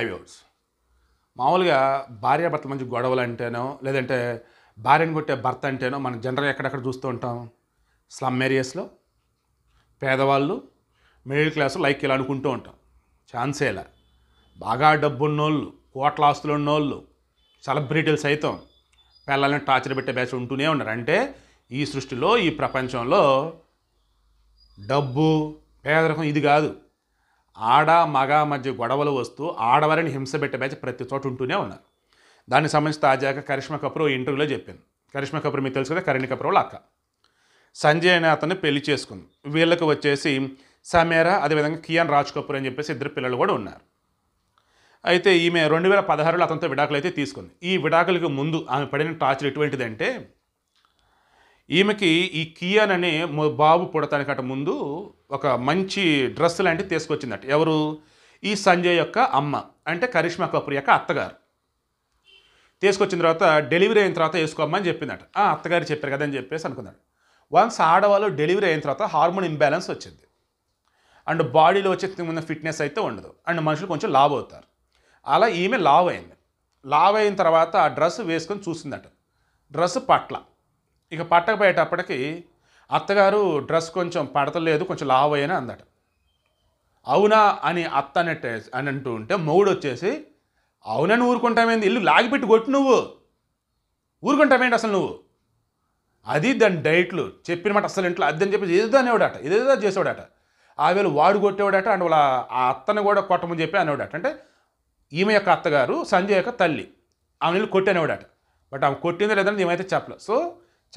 ఐవ్యూర్స్ మామూలుగా భార్య భర్త మంచి గొడవలు అంటేనో లేదంటే భార్యను కొట్టే భర్త అంటేనో మనం జనరల్ ఎక్కడెక్కడ చూస్తూ ఉంటాం స్లమ్ ఏరియాస్లో పేదవాళ్ళు మిడిల్ క్లాస్ లైక్ ఇలా అనుకుంటూ ఉంటాం ఛాన్సేలా బాగా డబ్బు ఉన్నోళ్ళు కోట్ల ఆస్తులు ఉన్నోళ్ళు సెలబ్రిటీలు సైతం పిల్లల్ని టార్చర్ పెట్టే బ్యాచ్ ఉంటూనే ఉన్నారు అంటే ఈ సృష్టిలో ఈ ప్రపంచంలో డబ్బు పేదరికం ఇది కాదు ఆడ మగ మధ్య గొడవలు వస్తూ ఆడవారిని హింస పెట్టే బ్యాచ్ ప్రతి చోట ఉంటూనే ఉన్నారు దానికి సంబంధించి తాజాగా కరిష్మా కపూర్ ఇంటర్వ్యూలో చెప్పింది కరిష్మా కపూర్ మీకు తెలుసు కదా కరణి కపూర్ వాళ్ళ అక్క సంజయ్ అనే అతన్ని పెళ్లి చేసుకుంది వీళ్ళకి వచ్చేసి సమేరా అదేవిధంగా కియాన్ రాజ్ కపూర్ అని చెప్పేసి ఇద్దరు పిల్లలు కూడా ఉన్నారు అయితే ఈమె రెండు వేల పదహారులో అతనితో విడాకులు అయితే తీసుకుంది ఈ విడాకులకు ముందు ఆమె పడిన టార్చర్ అంటే ఈమెకి ఈ కియాన్ అనే బాబు పుడతానికట ముందు ఒక మంచి డ్రెస్ లాంటివి తీసుకొచ్చిందట ఎవరు ఈ సంజయ్ యొక్క అమ్మ అంటే కరిష్మా కపూర్ యొక్క అత్తగారు తీసుకొచ్చిన తర్వాత డెలివరీ అయిన తర్వాత వేసుకోమని చెప్పిందట ఆ అత్తగారు చెప్పారు కదని చెప్పేసి అనుకున్నాడు వన్స్ ఆడవాళ్ళు డెలివరీ అయిన తర్వాత హార్మోన్ ఇంబ్యాలెన్స్ వచ్చింది అండ్ బాడీలో వచ్చే ముందు ఫిట్నెస్ అయితే ఉండదు అండ్ మనుషులు కొంచెం లావ్ అవుతారు అలా ఈమె లావ్ అయింది లావ్ అయిన తర్వాత ఆ డ్రెస్ వేసుకొని చూసిందట డ్రెస్ పట్ల ఇక పట్టకపోయేటప్పటికి అత్తగారు డ్రెస్ కొంచెం పడతలేదు కొంచెం లావ్ అయ్యని అందట అవునా అని అత్త అన్నట్టే అని అంటూ ఉంటే మొగుడు వచ్చేసి అవునని ఊరుకుంటామేంది ఇల్లు లాగిపెట్టి కొట్టు నువ్వు ఊరుకుంటామేంటి అసలు నువ్వు అది దాని డైట్లు చెప్పిన మాట అసలు ఇంట్లో అద్దని చెప్పేసి ఏదో అనేవాడట ఏదేదో చేసేవాడట ఆవేళ వాడు కొట్టేవాడట అండ్ వాళ్ళ ఆ అత్తను కూడా కొట్టమని చెప్పి అనేవాడట అంటే ఈమె యొక్క అత్తగారు సంజయ్ యొక్క తల్లి ఆమె ఇల్లు కొట్టనేవాడట బట్ ఆమె కొట్టిందో లేదని మేమైతే చెప్పలేదు సో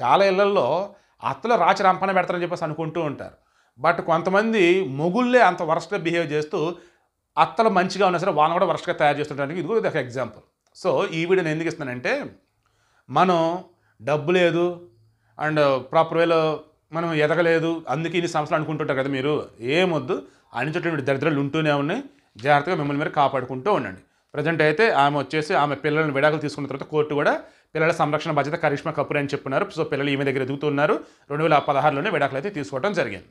చాలా ఇళ్లల్లో అత్తలో రాచి రంపన పెడతారని చెప్పేసి అనుకుంటూ ఉంటారు బట్ కొంతమంది మొగుళ్ళే అంత వరస్ట్గా బిహేవ్ చేస్తూ అత్తలు మంచిగా ఉన్నా సరే వాళ్ళని కూడా వరస్ట్గా తయారు చేస్తుంటానికి ఇది కూడా ఒక ఎగ్జాంపుల్ సో ఈ వీడియో నేను ఎందుకు ఇస్తున్నానంటే మనం డబ్బు లేదు అండ్ ప్రాపర్ వేలో మనం ఎదగలేదు అందుకే ఇన్ని సంవత్సరాలు అనుకుంటుంటారు కదా మీరు ఏమొద్దు అణిచేటువంటి దరిద్రాలు ఉంటూనే ఉన్నాయి జాగ్రత్తగా మిమ్మల్ని మీరు కాపాడుకుంటూ ఉండండి ప్రజెంట్ అయితే ఆమె వచ్చేసి ఆమె పిల్లలను విడాకులు తీసుకున్న తర్వాత కోర్టు కూడా పిల్లల సంరక్షణ బాధ్యత కరిష్మా కపూర్ అని చెప్పున్నారు సో పిల్లలు ఈమె దగ్గర ఎదుగుతున్నారు రెండు వేల పదహారులోనే విడాకులు అయితే తీసుకోవడం జరిగింది